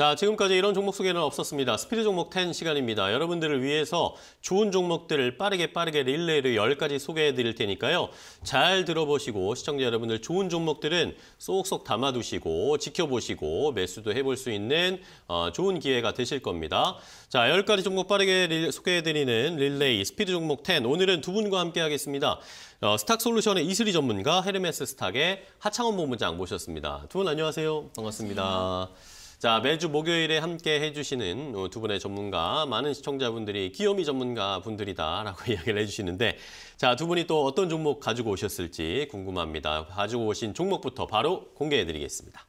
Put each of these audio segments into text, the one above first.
자, 지금까지 이런 종목 소개는 없었습니다. 스피드 종목 10 시간입니다. 여러분들을 위해서 좋은 종목들을 빠르게 빠르게 릴레이로 10가지 소개해 드릴 테니까요. 잘 들어보시고 시청자 여러분들 좋은 종목들은 쏙쏙 담아두시고 지켜보시고 매수도 해볼 수 있는 어, 좋은 기회가 되실 겁니다. 자, 10가지 종목 빠르게 소개해 드리는 릴레이 스피드 종목 10 오늘은 두 분과 함께 하겠습니다. 어, 스탁 솔루션의 이슬이 전문가 헤르메스 스탁의 하창원 본부장 모셨습니다. 두 분 안녕하세요. 반갑습니다. 안녕하세요. 자, 매주 목요일에 함께 해주시는 어, 두 분의 전문가, 많은 시청자분들이 귀요미 전문가 분들이다라고 이야기를 해주시는데, 자, 두 분이 또 어떤 종목 가지고 오셨을지 궁금합니다. 가지고 오신 종목부터 바로 공개해드리겠습니다.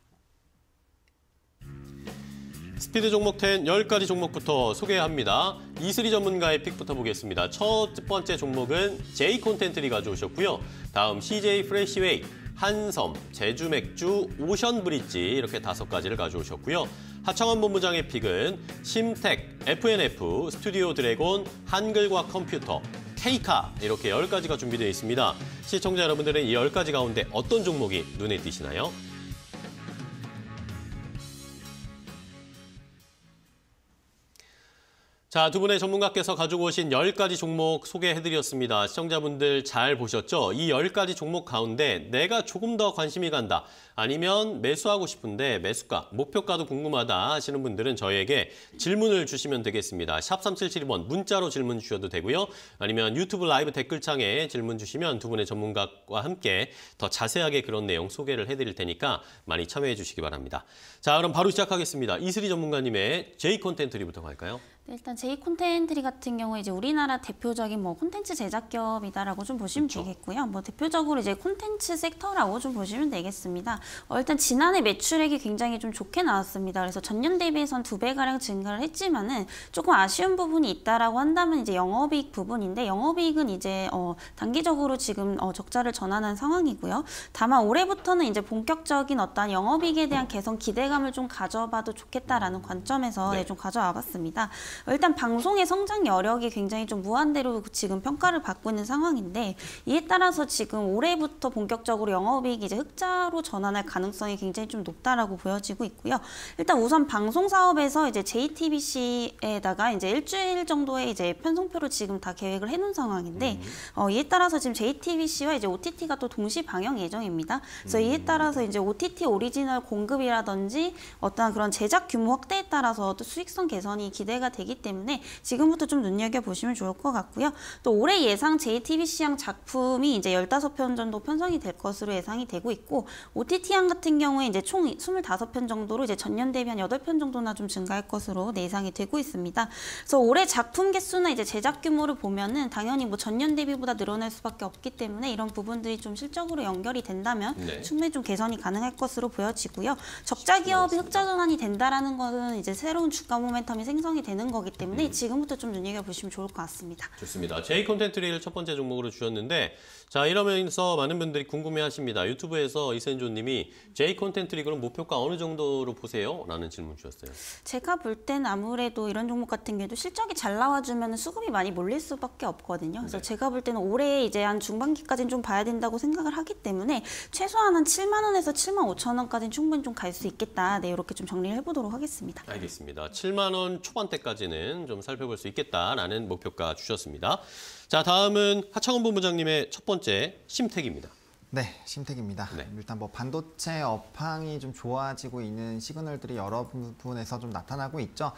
스피드 종목 10 10가지 종목부터 소개합니다. 이슬이 전문가의 픽부터 보겠습니다. 첫 번째 종목은 J 콘텐트리 가져오셨고요. 다음 CJ 프레시웨이, 한섬, 제주맥주, 오션브릿지 이렇게 다섯 가지를 가져오셨고요. 하창원 본부장의 픽은 심텍, FNF, 스튜디오 드래곤, 한글과 컴퓨터, 케이카 이렇게 열가지가 준비되어 있습니다. 시청자 여러분들은 이 열가지 가운데 어떤 종목이 눈에 띄시나요? 자, 두 분의 전문가께서 가지고 오신 10가지 종목 소개해드렸습니다. 시청자분들 잘 보셨죠? 이 10가지 종목 가운데 내가 조금 더 관심이 간다. 아니면 매수하고 싶은데 매수가, 목표가도 궁금하다 하시는 분들은 저희에게 질문을 주시면 되겠습니다. 샵 3772번 문자로 질문 주셔도 되고요. 아니면 유튜브 라이브 댓글창에 질문 주시면 두 분의 전문가와 함께 더 자세하게 그런 내용 소개를 해드릴 테니까 많이 참여해 주시기 바랍니다. 자, 그럼 바로 시작하겠습니다. 이슬이 전문가님의 J 콘텐트 리부터 갈까요? 네, 일단 제이 콘텐트리 같은 경우에 이제 우리나라 대표적인 뭐 콘텐츠 제작 기업이다라고 좀 보시면 그렇죠. 되겠고요. 뭐 대표적으로 이제 콘텐츠 섹터라고 좀 보시면 되겠습니다. 어, 일단 지난해 매출액이 굉장히 좀 좋게 나왔습니다. 그래서 전년 대비해선 두배 가량 증가를 했지만은 조금 아쉬운 부분이 있다라고 한다면 이제 영업이익 부분인데 영업이익은 이제 어, 단기적으로 지금 어, 적자를 전환한 상황이고요. 다만 올해부터는 이제 본격적인 어떤 영업이익에 대한 개선 기대감을 좀 가져봐도 좋겠다라는 관점에서 네. 네, 좀 가져와 봤습니다. 어, 일단 방송의 성장 여력이 굉장히 좀 무한대로 지금 평가를 받고 있는 상황인데 이에 따라서 지금 올해부터 본격적으로 영업이익이 이제 흑자로 전환할 가능성이 굉장히 좀 높다라고 보여지고 있고요. 일단 우선 방송 사업에서 이제 JTBC에다가 이제 일주일 정도의 이제 편성표를 지금 다 계획을 해놓은 상황인데 음. 어, 이에 따라서 지금 JTBC와 이제 OTT가 또 동시 방영 예정입니다. 그래서 음. 이에 따라서 이제 OTT 오리지널 공급이라든지 어떤 그런 제작 규모 확대에 따라서 또 수익성 개선이 기대가 되기 되기 때문에 지금부터 좀 눈여겨보시면 좋을 것 같고요. 또 올해 예상 JTBC향 작품이 이제 15편 정도 편성이 될 것으로 예상이 되고 있고 OTT향 같은 경우에 이제 총 25편 정도로 이제 전년 대비 한 8편 정도나 좀 증가할 것으로 예상이 되고 있습니다. 그래서 올해 작품 개수나 이제 제작 규모를 보면은 당연히 뭐 전년 대비보다 늘어날 수밖에 없기 때문에 이런 부분들이 좀 실적으로 연결이 된다면 네. 충분히 좀 개선이 가능할 것으로 보여지고요. 적자 기업이 흑자 전환이 된다라는 것은 이제 새로운 주가 모멘텀이 생성이 되는 거기 때문에 음. 지금부터 좀 눈여겨보시면 좋을 것 같습니다. 좋습니다. J 콘텐트 리를 첫 번째 종목으로 주셨는데 자 이러면서 많은 분들이 궁금해하십니다. 유튜브에서 이센조님이 J 콘텐트 리그는 목표가 어느 정도로 보세요? 라는 질문 주셨어요. 제가 볼땐 아무래도 이런 종목 같은 경우도 실적이 잘 나와주면 수급이 많이 몰릴 수밖에 없거든요. 그래서 네. 제가 볼 때는 올해 이제 한 중반기까지는 좀 봐야 된다고 생각을 하기 때문에 최소한 한 7만 원에서 7만 5천 원까지는 충분히 좀 갈 수 있겠다. 네, 이렇게 좀 정리를 해보도록 하겠습니다. 알겠습니다. 7만 원 초반대까지 정도까지는 좀 살펴볼 수 있겠다라는 목표가 주셨습니다. 자, 다음은 하창원 본부장님의 첫 번째 심택입니다. 네, 심택입니다. 네. 일단 뭐 반도체 업황이 좀 좋아지고 있는 시그널들이 여러 부분에서 좀 나타나고 있죠.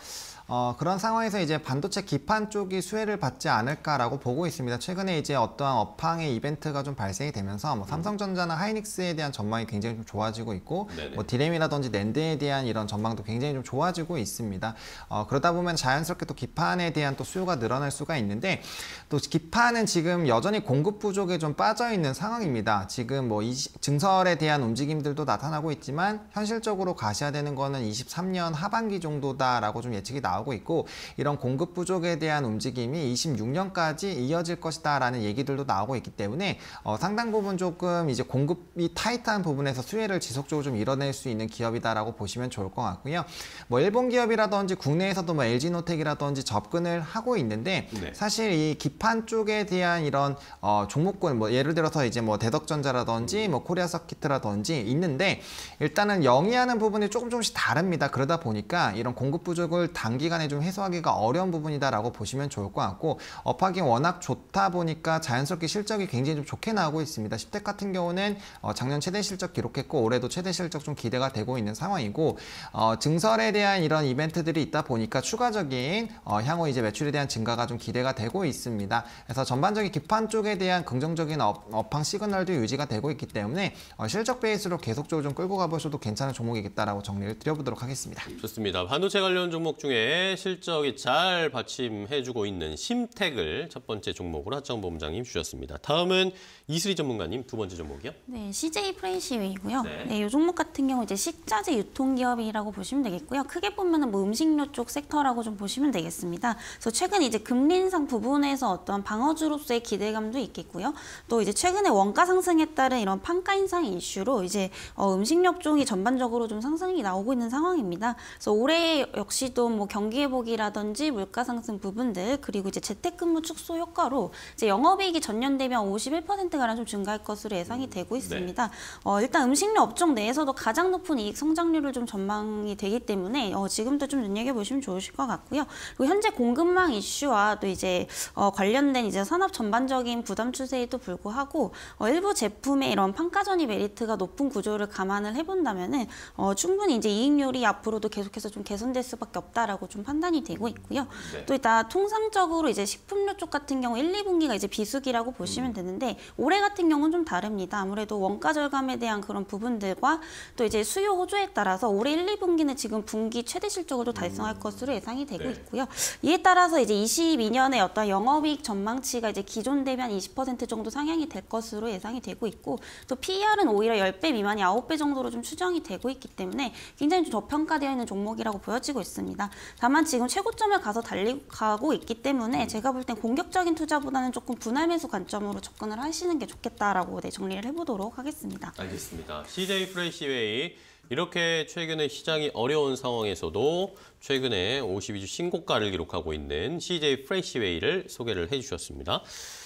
어, 그런 상황에서 이제 반도체 기판 쪽이 수혜를 받지 않을까라고 보고 있습니다. 최근에 이제 어떠한 업황의 이벤트가 좀 발생이 되면서 뭐 음. 삼성전자나 하이닉스에 대한 전망이 굉장히 좀 좋아지고 있고 네네. 뭐 디램이라든지 낸드에 대한 이런 전망도 굉장히 좀 좋아지고 있습니다. 어, 그러다 보면 자연스럽게 또 기판에 대한 또 수요가 늘어날 수가 있는데 또 기판은 지금 여전히 공급 부족에 좀 빠져 있는 상황입니다. 지금 뭐 증설에 대한 움직임들도 나타나고 있지만 현실적으로 가셔야 되는 거는 23년 하반기 정도다라고 좀 예측이 나오고 있고 이런 공급 부족에 대한 움직임이 26년까지 이어질 것이다라는 얘기들도 나오고 있기 때문에 어, 상당 부분 조금 이제 공급이 타이트한 부분에서 수혜를 지속적으로 좀 이뤄낼 수 있는 기업이다라고 보시면 좋을 것 같고요. 뭐 일본 기업이라든지 국내에서도 뭐 LG노텍이라든지 접근을 하고 있는데 네. 사실 이 기판 쪽에 대한 이런 어, 종목권뭐 예를 들어서 이제 뭐 대덕전자 라든지뭐 코리아 서킷이라든지 있는데 일단은 영위하는 부분이 조금 조금씩 다릅니다. 그러다 보니까 이런 공급 부족을 단기간에 좀 해소하기가 어려운 부분이다라고 보시면 좋을 것 같고 업하기 워낙 좋다 보니까 자연스럽게 실적이 굉장히 좀 좋게 나오고 있습니다. 10대 같은 경우는 어, 작년 최대 실적 기록했고 올해도 최대 실적 좀 기대가 되고 있는 상황이고 어, 증설에 대한 이런 이벤트들이 있다 보니까 추가적인 어, 향후 이제 매출에 대한 증가가 좀 기대가 되고 있습니다. 그래서 전반적인 기판 쪽에 대한 긍정적인 업, 업황 시그널도 유지가 정리가 되고 있기 때문에 어, 실적 베이스로 계속적으로 좀 끌고 가보셔도 괜찮은 종목이겠다라고 정리를 드려보도록 하겠습니다. 좋습니다. 반도체 관련 종목 중에 실적이 잘 받침해주고 있는 심택을 첫 번째 종목으로 하정 본부장님 주셨습니다. 다음은 이슬이 전문가님 두 번째 종목이요. 네, CJ 프랜시웨이고요. 네. 네, 이 종목 같은 경우 이제 식자재 유통기업이라고 보시면 되겠고요. 크게 보면뭐 음식료 쪽 섹터라고 좀 보시면 되겠습니다. 그래서 최근 이제 금리 인상 부분에서 어떤 방어주로서의 기대감도 있겠고요. 또 이제 최근에 원가 상승에 따른 이런 판가 인상 이슈로 이제 어, 음식 업종이 전반적으로 좀 상승이 나오고 있는 상황입니다. 그래서 올해 역시도 뭐 경기 회복이라든지 물가 상승 부분들 그리고 이제 재택근무 축소 효과로 이제 영업이익이 전년 대비 51% 가량 좀 증가할 것으로 예상이 음, 되고 네. 있습니다. 네. 어, 일단 음식료 업종 내에서도 가장 높은 이익 성장률을 좀 전망이 되기 때문에 어, 지금도 좀 눈여겨 보시면 좋으실 것 같고요. 그리고 현재 공급망 이슈와 또 이제 어, 관련된 이제 산업 전반적인 부담 추세에도 불구하고 어, 일부 제품 제품의 이런 판가전이 메리트가 높은 구조를 감안을 해본다면은 어, 충분히 이제 이익률이 앞으로도 계속해서 좀 개선될 수밖에 없다라고 좀 판단이 되고 있고요. 네. 또 일단 통상적으로 이제 식품료 쪽 같은 경우 1, 2분기가 이제 비수기라고 보시면 음. 되는데 올해 같은 경우는 좀 다릅니다. 아무래도 원가 절감에 대한 그런 부분들과 또 이제 수요 호조에 따라서 올해 1, 2분기는 지금 분기 최대 실적으로 달성할 음. 것으로 예상이 되고 네. 있고요. 이에 따라서 이제 22년에 어떤 영업이익 전망치가 이제 기존 대비 한20% 정도 상향이 될 것으로 예상이 되고 되고 있고 또 PER은 오히려 10배 미만이 9배 정도로 좀 추정이 되고 있기 때문에 굉장히 좀 저평가되어 있는 종목이라고 보여지고 있습니다. 다만 지금 최고점을 가서 달리고 가고 있기 때문에 제가 볼 땐 공격적인 투자보다는 조금 분할 매수 관점으로 접근을 하시는 게 좋겠다라고 네, 정리를 해보도록 하겠습니다. 알겠습니다. CJ 프레시웨이 이렇게 최근에 시장이 어려운 상황에서도 최근에 52주 신고가를 기록하고 있는 CJ 프레시웨이를 소개를 해주셨습니다.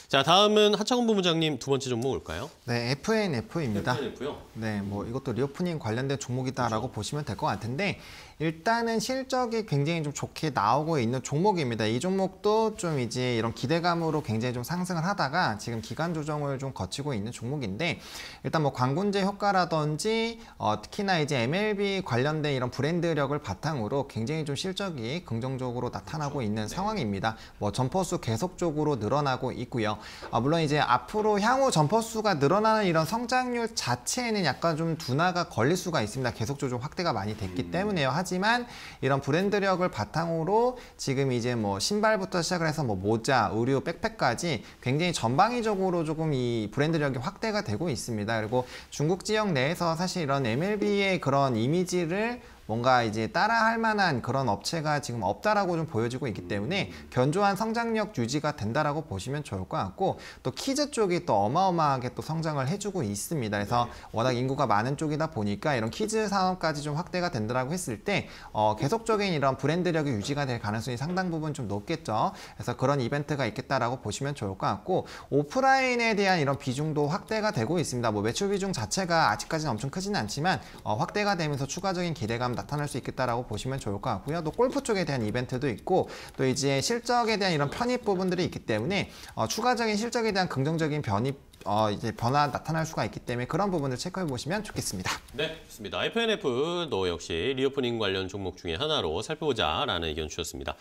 자, 다음은 하차곤 본부장님 두 번째 종목 올까요? 네, FNF입니다. FNF요? 네, 뭐 이것도 리오프닝 관련된 종목이다라고 그렇죠. 보시면 될 것 같은데 일단은 실적이 굉장히 좀 좋게 나오고 있는 종목입니다. 이 종목도 좀 이제 이런 기대감으로 굉장히 좀 상승을 하다가 지금 기간 조정을 좀 거치고 있는 종목인데 일단 뭐 광군제 효과라든지 어, 특히나 이제 MLB 관련된 이런 브랜드력을 바탕으로 굉장히 좀 실적이 긍정적으로 나타나고 그렇죠. 있는 네. 상황입니다. 뭐 점퍼수 계속적으로 늘어나고 있고요. 어, 물론 이제 앞으로 향후 점퍼수가 늘어나는 이런 성장률 자체에는 약간 좀 둔화가 걸릴 수가 있습니다. 계속 적으로 확대가 많이 됐기 음. 때문에요. 하지만 이런 브랜드력을 바탕으로 지금 이제 뭐 신발부터 시작을 해서 뭐 모자, 의류, 백팩까지 굉장히 전방위적으로 조금 이 브랜드력이 확대가 되고 있습니다. 그리고 중국 지역 내에서 사실 이런 MLB의 그런 이미지를 뭔가 이제 따라할 만한 그런 업체가 지금 없다라고 좀 보여지고 있기 때문에 견조한 성장력 유지가 된다라고 보시면 좋을 것 같고 또 키즈 쪽이 또 어마어마하게 또 성장을 해주고 있습니다. 그래서 네. 워낙 인구가 많은 쪽이다 보니까 이런 키즈 산업까지 좀 확대가 된다라고 했을 때 어, 계속적인 이런 브랜드력이 유지가 될 가능성이 상당 부분 좀 높겠죠. 그래서 그런 이벤트가 있겠다라고 보시면 좋을 것 같고 오프라인에 대한 이런 비중도 확대가 되고 있습니다. 뭐 매출 비중 자체가 아직까지는 엄청 크진 않지만 어, 확대가 되면서 추가적인 기대감 나타날 수 있겠다라고 보시면 좋을 것 같고요. 또 골프 쪽에 대한 이벤트도 있고 또 이제 실적에 대한 이런 편입 부분들이 있기 때문에 어, 추가적인 실적에 대한 긍정적인 변입 어, 이제 변화 나타날 수가 있기 때문에 그런 부분을 체크해 보시면 좋겠습니다. 네, 좋습니다. FNF도 역시 리오프닝 관련 종목 중에 하나로 살펴보자라는 의견 주셨습니다.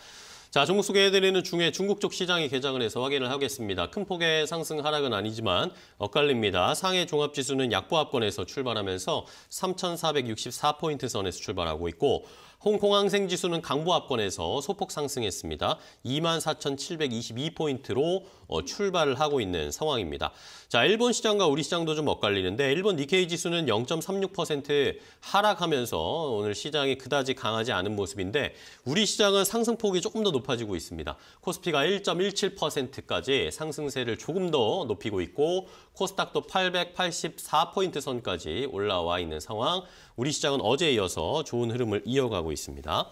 자, 종목 소개해드리는 중에 중국 쪽 시장이 개장을 해서 확인을 하겠습니다. 큰 폭의 상승 하락은 아니지만 엇갈립니다. 상해 종합지수는 약보합권에서 출발하면서 3,464포인트 선에서 출발하고 있고 홍콩 항생 지수는 강보 합권에서 소폭 상승했습니다. 24,722포인트로 어, 출발을 하고 있는 상황입니다. 자, 일본 시장과 우리 시장도 좀 엇갈리는데 일본 니케이 지수는 0.36% 하락하면서 오늘 시장이 그다지 강하지 않은 모습인데 우리 시장은 상승폭이 조금 더 높아지고 있습니다. 코스피가 1.17%까지 상승세를 조금 더 높이고 있고 코스닥도 884포인트 선까지 올라와 있는 상황. 우리 시장은 어제에 이어서 좋은 흐름을 이어가고 있습니다.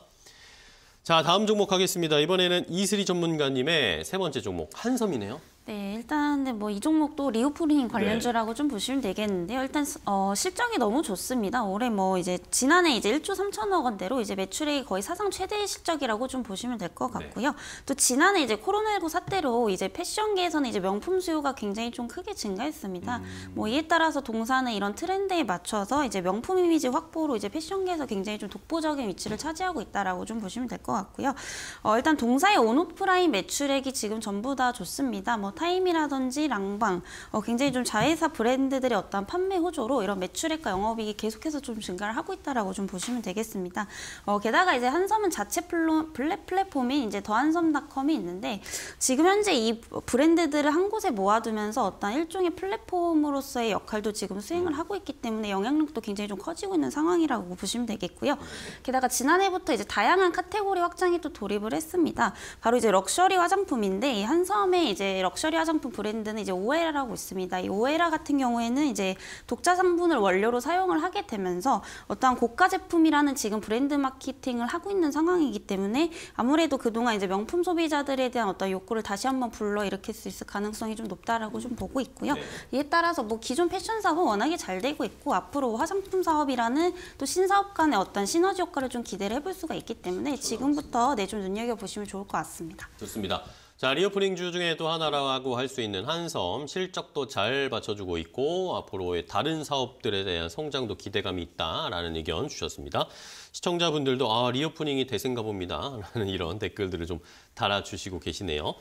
자, 다음 종목 하겠습니다. 이번에는 이슬이 전문가님의 세 번째 종목 한섬이네요. 네, 일단 뭐이 종목도 리오프린 관련주라고 네. 좀 보시면 되겠는데요. 일단 어, 실적이 너무 좋습니다. 올해 뭐 이제 지난해 이제 1조 3천억 원대로 이제 매출액이 거의 사상 최대의 실적이라고 좀 보시면 될 것 같고요. 네. 또 지난해 이제 코로나19 사태로 이제 패션계에서는 이제 명품 수요가 굉장히 좀 크게 증가했습니다. 음. 뭐 이에 따라서 동산의 이런 트렌드에 맞춰서 이제 명품 이미지 확보로 이제 패션계에서 굉장히 좀 독보적인 위치를 차지하고 있다라고 좀 보시면 될 것 같고요. 어, 일단 동사의 온오프라인 매출액이 지금 전부 다 좋습니다. 뭐 타임이라든지 랑방 어, 굉장히 좀 자회사 브랜드들의 어떤 판매 호조로 이런 매출액과 영업이익이 계속해서 좀 증가를 하고 있다라고 좀 보시면 되겠습니다. 어, 게다가 이제 한섬은 자체 플랫 플랫폼인 이제 더한섬닷컴이 있는데 지금 현재 이 브랜드들을 한 곳에 모아두면서 어떤 일종의 플랫폼으로서의 역할도 지금 수행을 하고 있기 때문에 영향력도 굉장히 좀 커지고 있는 상황이라고 보시면 되겠고요. 게다가 지난해부터 이제 다양한 카테고리 확장에 또 돌입을 했습니다. 바로 이제 럭셔리 화장품인데 이 한섬의 이제 럭셔리 럭셔리 화장품 브랜드는 이제 오에라라고 있습니다. 이 오에라 같은 경우에는 이제 독자 상분을 원료로 사용을 하게 되면서 어떠한 고가 제품이라는 지금 브랜드 마케팅을 하고 있는 상황이기 때문에 아무래도 그동안 이제 명품 소비자들에 대한 어떤 욕구를 다시 한번 불러일으킬 수 있을 가능성이 좀 높다라고 좀 보고 있고요. 네. 이에 따라서 뭐 기존 패션 사업 워낙에 잘 되고 있고 앞으로 화장품 사업이라는 또 신사업 간의 어떤 시너지 효과를 좀 기대를 해볼 수가 있기 때문에 지금부터 내좀 네, 눈여겨보시면 좋을 것 같습니다. 좋습니다. 자, 리오프닝 주 중에 또 하나라고 할 수 있는 한섬 실적도 잘 받쳐주고 있고 앞으로의 다른 사업들에 대한 성장도 기대감이 있다라는 의견 주셨습니다. 시청자분들도 아 리오프닝이 대세인가 봅니다라는 이런 댓글들을 좀 달아주시고 계시네요.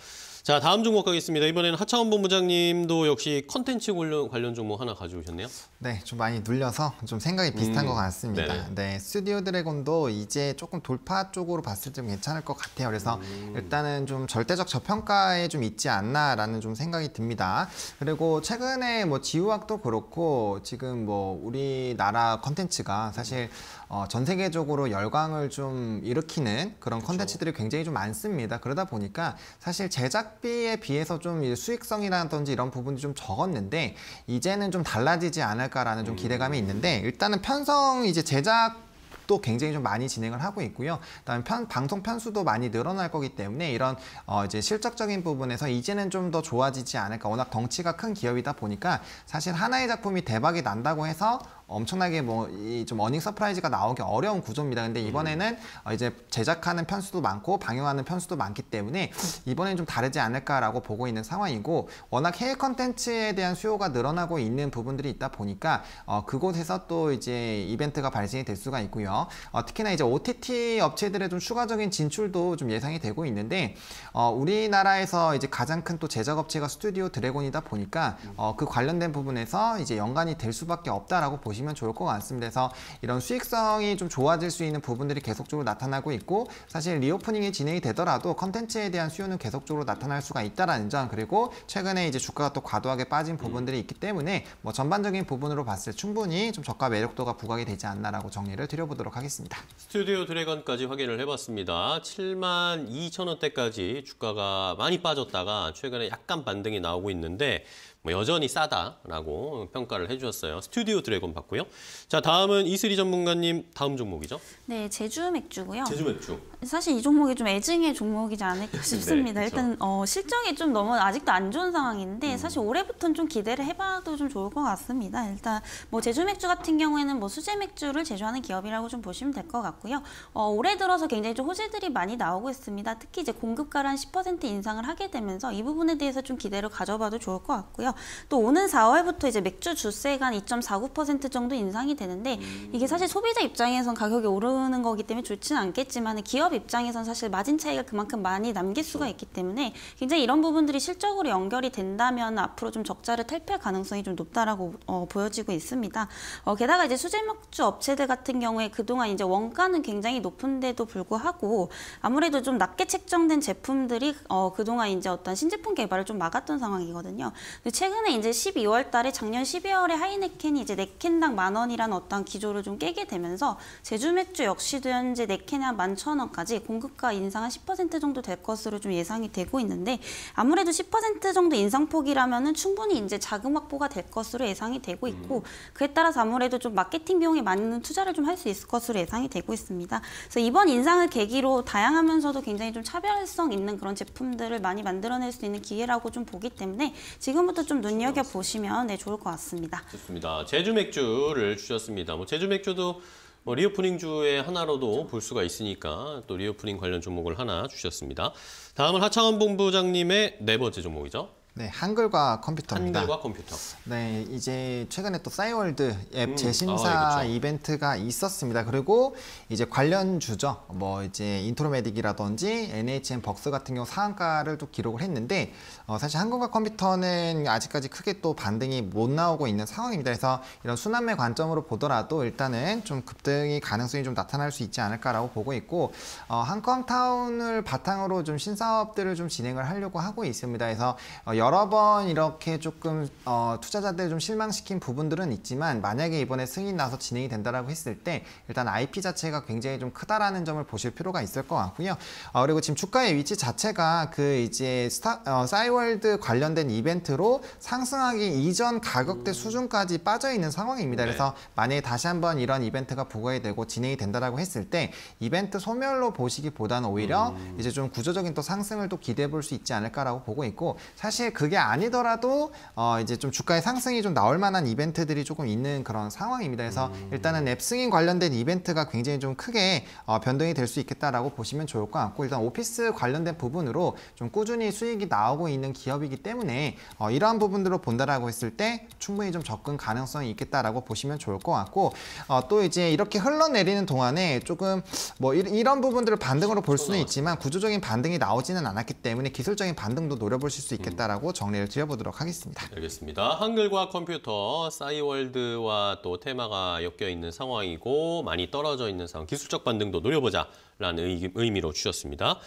자, 다음 종목 가겠습니다. 이번에는 하창원 본부장님도 역시 컨텐츠 관련, 관련 종목 하나 가져오셨네요. 네, 좀 많이 눌려서 좀 생각이 비슷한 음, 것 같습니다. 네네. 네 스튜디오 드래곤도 이제 조금 돌파 쪽으로 봤을 때좀 괜찮을 것 같아요. 그래서 음. 일단은 좀 절대적 저평가에 좀 있지 않나라는 좀 생각이 듭니다. 그리고 최근에 뭐 지우학도 그렇고 지금 뭐 우리나라 컨텐츠가 사실 어, 전 세계적으로 열광을 좀 일으키는 그런 컨텐츠들이 그렇죠. 굉장히 좀 많습니다. 그러다 보니까 사실 제작비에 비해서 좀 수익성이라든지 이런 부분이 좀 적었는데 이제는 좀 달라지지 않을까라는 좀 기대감이 음. 있는데 일단은 편성 이제 제작 또 굉장히 좀 많이 진행을 하고 있고요. 그다음 편 방송 편수도 많이 늘어날 거기 때문에 이런 어 이제 실적적인 부분에서 이제는 좀 더 좋아지지 않을까. 워낙 덩치가 큰 기업이다 보니까 사실 하나의 작품이 대박이 난다고 해서 엄청나게 뭐 이 좀 어닝 서프라이즈가 나오기 어려운 구조입니다. 근데 음. 이번에는 어 이제 제작하는 편수도 많고 방영하는 편수도 많기 때문에 이번엔 좀 다르지 않을까라고 보고 있는 상황이고 워낙 해외 컨텐츠에 대한 수요가 늘어나고 있는 부분들이 있다 보니까 어 그곳에서 또 이제 이벤트가 발생이 될 수가 있고요. 어 특히나 이제 OTT 업체들의 좀 추가적인 진출도 좀 예상이 되고 있는데 어 우리나라에서 이제 가장 큰 또 제작 업체가 스튜디오 드래곤이다 보니까 어그 관련된 부분에서 이제 연관이 될 수밖에 없다라고 보시. 면 보시면 좋을 것 같습니다. 그래서 이런 수익성이 좀 좋아질 수 있는 부분들이 계속적으로 나타나고 있고 사실 리오프닝이 진행이 되더라도 컨텐츠에 대한 수요는 계속적으로 나타날 수가 있다라는 점 그리고 최근에 이제 주가가 또 과도하게 빠진 부분들이 있기 때문에 뭐 전반적인 부분으로 봤을 때 충분히 좀 저가 매력도가 부각이 되지 않나라고 정리를 드려보도록 하겠습니다. 스튜디오 드래건까지 확인을 해봤습니다. 7만 2천 원대까지 주가가 많이 빠졌다가 최근에 약간 반등이 나오고 있는데 뭐 여전히 싸다라고 평가를 해주셨어요. 스튜디오 드래곤 봤고요. 자 다음은 이슬이 전문가님 다음 종목이죠? 네, 제주 맥주고요. 제주 맥주. 사실 이 종목이 좀 애증의 종목이지 않을까 네, 싶습니다. 네, 일단 어, 실적이 좀 너무 아직도 안 좋은 상황인데 음. 사실 올해부터는 좀 기대를 해봐도 좀 좋을 것 같습니다. 일단 뭐 제주 맥주 같은 경우에는 뭐 수제 맥주를 제조하는 기업이라고 좀 보시면 될 것 같고요. 어, 올해 들어서 굉장히 좀 호재들이 많이 나오고 있습니다. 특히 이제 공급가를 한 10% 인상을 하게 되면서 이 부분에 대해서 좀 기대를 가져봐도 좋을 것 같고요. 또 오는 4월부터 이제 맥주 주세가 한2.49% 정도 인상이 되는데 음. 이게 사실 소비자 입장에선 가격이 오르는 거기 때문에 좋지는 않겠지만 기업 입장에선 사실 마진 차이가 그만큼 많이 남길 수가 있기 때문에 굉장히 이런 부분들이 실적으로 연결이 된다면 앞으로 좀 적자를 탈피할 가능성이 좀 높다라고 어, 보여지고 있습니다. 어, 게다가 이제 수제맥주 업체들 같은 경우에 그동안 이제 원가는 굉장히 높은데도 불구하고 아무래도 좀 낮게 책정된 제품들이 어, 그동안 이제 어떤 신제품 개발을 좀 막았던 상황이거든요. 최근에 이제 12월 달에 작년 12월에 하이네켄이 이제 네캔당 만 원이란 어떤 기조를 좀 깨게 되면서 제주 맥주 역시도 현재 네캔에 한 11,000원 2까지 공급가 인상은 10% 정도 될 것으로 좀 예상이 되고 있는데 아무래도 10% 정도 인상폭이라면 충분히 이제 자금 확보가 될 것으로 예상이 되고 있고 음. 그에 따라서 아무래도 좀 마케팅 비용에 맞는 투자를 좀 할 수 있을 것으로 예상이 되고 있습니다. 그래서 이번 인상을 계기로 다양하면서도 굉장히 좀 차별성 있는 그런 제품들을 많이 만들어낼 수 있는 기회라고 좀 보기 때문에 지금부터 좀 눈여겨 보시면 네 좋을 것 같습니다. 좋습니다. 제주 맥주를 주셨습니다. 뭐 제주 맥주도 뭐 리오프닝 주의 하나로도 볼 수가 있으니까 또 리오프닝 관련 종목을 하나 주셨습니다. 다음은 하창원 본부장님의 네 번째 종목이죠. 네, 한글과 컴퓨터입니다. 한글과 컴퓨터. 네, 이제 최근에 또 싸이월드 앱 음, 재심사 어, 이벤트가 있었습니다. 그리고 이제 관련 주죠. 뭐 이제 인트로메딕이라든지 NHN 벅스 같은 경우 상한가를 또 기록을 했는데 어, 사실 한글과 컴퓨터는 아직까지 크게 또 반등이 못 나오고 있는 상황입니다. 그래서 이런 순환매 관점으로 보더라도 일단은 좀 급등이 가능성이 좀 나타날 수 있지 않을까라고 보고 있고 어, 한컴타운을 바탕으로 좀 신사업들을 좀 진행을 하려고 하고 있습니다. 그래서 어, 여러 번 이렇게 조금 어, 투자자들 좀 실망시킨 부분들은 있지만 만약에 이번에 승인 나서 진행이 된다라고 했을 때 일단 IP 자체가 굉장히 좀 크다라는 점을 보실 필요가 있을 것 같고요. 어, 그리고 지금 주가의 위치 자체가 그 이제 스타, 어, 싸이월드 관련된 이벤트로 상승하기 이전 가격대 음. 수준까지 빠져 있는 상황입니다. 네. 그래서 만약에 다시 한번 이런 이벤트가 부과해 되고 진행이 된다라고 했을 때 이벤트 소멸로 보시기보다는 오히려 음. 이제 좀 구조적인 또 상승을 또 기대해 볼 수 있지 않을까라고 보고 있고 사실 그게 아니더라도 어 이제 좀 주가의 상승이 좀 나올 만한 이벤트들이 조금 있는 그런 상황입니다. 그래서 음. 일단은 앱승인 관련된 이벤트가 굉장히 좀 크게 어 변동이 될 수 있겠다라고 보시면 좋을 것 같고 일단 오피스 관련된 부분으로 좀 꾸준히 수익이 나오고 있는 기업이기 때문에 어 이러한 부분들로 본다라고 했을 때 충분히 좀 접근 가능성이 있겠다라고 보시면 좋을 것 같고 어, 또 이제 이렇게 흘러내리는 동안에 조금 뭐 이, 런 부분들을 반등으로 볼 수는 있지만 구조적인 반등이 나오지는 않았기 때문에 기술적인 반등도 노려보실 수 음. 있겠다라고 하고 정리를 드려보도록 하겠습니다. 알겠습니다. 한글과 컴퓨터, 싸이월드와 또 테마가 엮여 있는 상황이고 많이 떨어져 있는 상황, 기술적 반등도 노려보자라는 의미로 주셨습니다.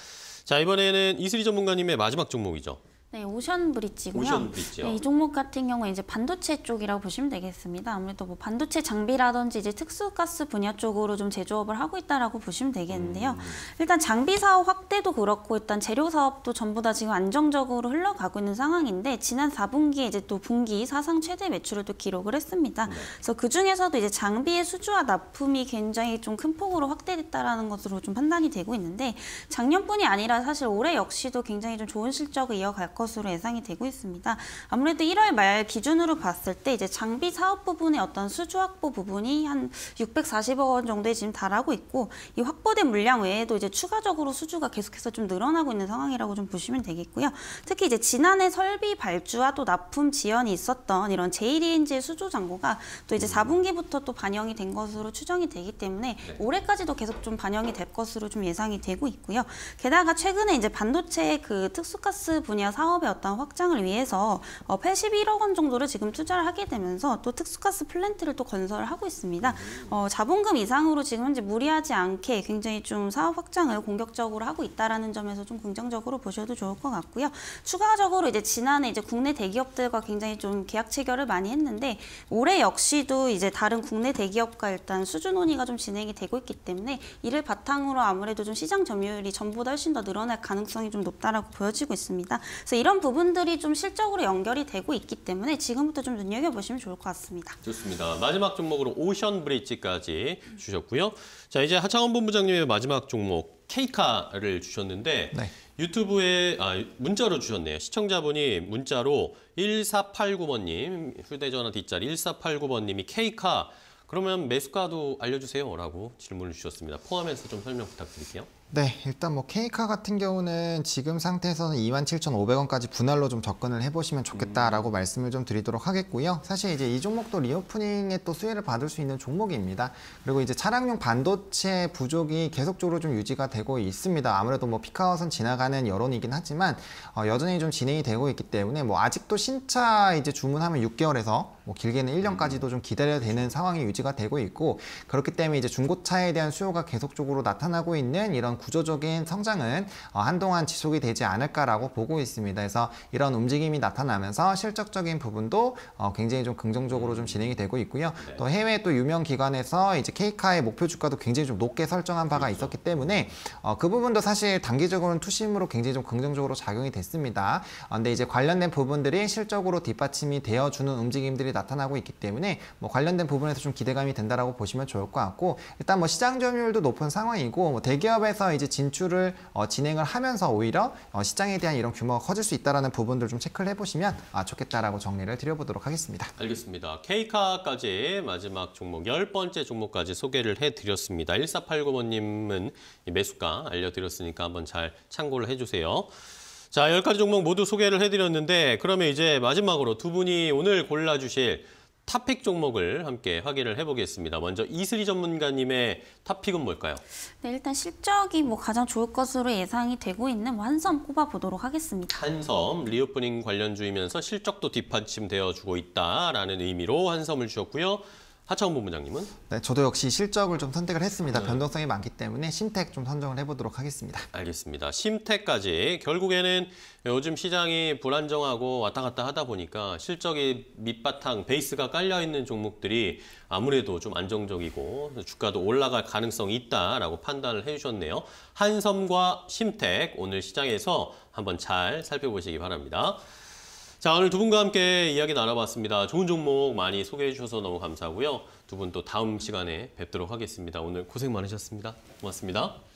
자 이번에는 이슬이 전문가님의 마지막 종목이죠. 네, 오션 브릿지고요. 오션 브릿지요. 네, 이 종목 같은 경우에 이제 반도체 쪽이라고 보시면 되겠습니다. 아무래도 뭐 반도체 장비라든지 이제 특수가스 분야 쪽으로 좀 제조업을 하고 있다라고 보시면 되겠는데요. 음. 일단 장비 사업 확대도 그렇고 일단 재료 사업도 전부 다 지금 안정적으로 흘러가고 있는 상황인데 지난 4분기에 이제 또 분기 사상 최대 매출을 또 기록을 했습니다. 네. 그래서 그 중에서도 이제 장비의 수주와 납품이 굉장히 좀 큰 폭으로 확대됐다라는 것으로 좀 판단이 되고 있는데 작년뿐이 아니라 사실 올해 역시도 굉장히 좀 좋은 실적을 이어갈 것으로 예상이 되고 있습니다. 아무래도 1월 말 기준으로 봤을 때 이제 장비 사업 부분의 어떤 수주 확보 부분이 한 640억 원 정도에 지금 달하고 있고 이 확보된 물량 외에도 이제 추가적으로 수주가 계속해서 좀 늘어나고 있는 상황이라고 좀 보시면 되겠고요. 특히 이제 지난해 설비 발주와 또 납품 지연이 있었던 이런 j d e g 수주 잔고가 또 이제 4분기부터 또 반영이 된 것으로 추정이 되기 때문에 네. 올해까지도 계속 좀 반영이 될 것으로 좀 예상이 되고 있고요. 게다가 최근에 이제 반도체 그 특수가스 분야 사업 사업의 어떤 확장을 위해서 81억 어, 원 정도를 지금 투자를 하게 되면서 또 특수가스 플랜트를 또 건설을 하고 있습니다. 음. 어, 자본금 이상으로 지금 현재 무리하지 않게 굉장히 좀 사업 확장을 공격적으로 하고 있다라는 점에서 좀 긍정적으로 보셔도 좋을 것 같고요. 추가적으로 이제 지난해 이제 국내 대기업들과 굉장히 좀 계약 체결을 많이 했는데 올해 역시도 이제 다른 국내 대기업과 일단 수준 논의가 좀 진행이 되고 있기 때문에 이를 바탕으로 아무래도 좀 시장 점유율이 전보다 훨씬 더 늘어날 가능성이 좀 높다라고 보여지고 있습니다. 그래서 이런 부분들이 좀 실적으로 연결이 되고 있기 때문에 지금부터 좀 눈여겨보시면 좋을 것 같습니다. 좋습니다. 마지막 종목으로 오션 브릿지까지 주셨고요. 자 이제 하창원 본부장님의 마지막 종목 케이카를 주셨는데 네. 유튜브에 아, 문자로 주셨네요. 시청자분이 문자로 1489번님 휴대전화 뒷자리 1489번님이 케이카 그러면 매수가도 알려주세요라고 질문을 주셨습니다. 포함해서 좀 설명 부탁드릴게요. 네, 일단 뭐 케이카 같은 경우는 지금 상태에서는 27,500원까지 분할로 좀 접근을 해보시면 좋겠다라고 음. 말씀을 좀 드리도록 하겠고요. 사실 이제 이 종목도 리오프닝에 또 수혜를 받을 수 있는 종목입니다. 그리고 이제 차량용 반도체 부족이 계속적으로 좀 유지가 되고 있습니다. 아무래도 뭐 피카아웃은 지나가는 여론이긴 하지만 어, 여전히 좀 진행이 되고 있기 때문에 뭐 아직도 신차 이제 주문하면 6개월에서 뭐 길게는 1년까지도 좀 기다려야 되는 상황이 유지가 되고 있고 그렇기 때문에 이제 중고차에 대한 수요가 계속적으로 나타나고 있는 이런 구조적인 성장은 어, 한동안 지속이 되지 않을까라고 보고 있습니다. 그래서 이런 움직임이 나타나면서 실적적인 부분도 어, 굉장히 좀 긍정적으로 좀 진행이 되고 있고요. 네. 또 해외 또 유명 기관에서 이제 케이카의 목표 주가도 굉장히 좀 높게 설정한 바가 그렇죠. 있었기 때문에 어, 그 부분도 사실 단기적으로는 투심으로 굉장히 좀 긍정적으로 작용이 됐습니다. 그런데 이제 관련된 부분들이 실적으로 뒷받침이 되어주는 움직임들이 나타나고 있기 때문에 뭐 관련된 부분에서 좀 기대감이 된다라고 보시면 좋을 것 같고 일단 뭐 시장 점유율도 높은 상황이고 뭐 대기업에서 이제 진출을 어, 진행을 하면서 오히려 어, 시장에 대한 이런 규모가 커질 수 있다라는 부분들 좀 체크를 해보시면 아, 좋겠다라고 정리를 드려보도록 하겠습니다. 알겠습니다. K카까지 마지막 종목 열 번째 종목까지 소개를 해드렸습니다. 1489번님은 매수가 알려드렸으니까 한번 잘 참고를 해주세요. 자, 10가지 종목 모두 소개를 해드렸는데 그러면 이제 마지막으로 두 분이 오늘 골라주실 탑픽 종목을 함께 확인을 해보겠습니다. 먼저 이슬이 전문가님의 탑픽은 뭘까요? 네, 일단 실적이 뭐 가장 좋을 것으로 예상이 되고 있는 완 한섬 꼽아보도록 하겠습니다. 한섬, 리오프닝 관련주이면서 실적도 뒷받침되어주고 있다라는 의미로 한섬을 주셨고요. 하차원 본부장님은? 네, 저도 역시 실적을 좀 선택을 했습니다. 네. 변동성이 많기 때문에 신택 좀 선정을 해보도록 하겠습니다. 알겠습니다. 신택까지 결국에는 요즘 시장이 불안정하고 왔다 갔다 하다 보니까 실적의 밑바탕, 베이스가 깔려있는 종목들이 아무래도 좀 안정적이고 주가도 올라갈 가능성이 있다라고 판단을 해주셨네요. 한섬과 신택 오늘 시장에서 한번 잘 살펴보시기 바랍니다. 자, 오늘 두 분과 함께 이야기 나눠봤습니다. 좋은 종목 많이 소개해 주셔서 너무 감사하고요. 두 분 또 다음 시간에 뵙도록 하겠습니다. 오늘 고생 많으셨습니다. 고맙습니다.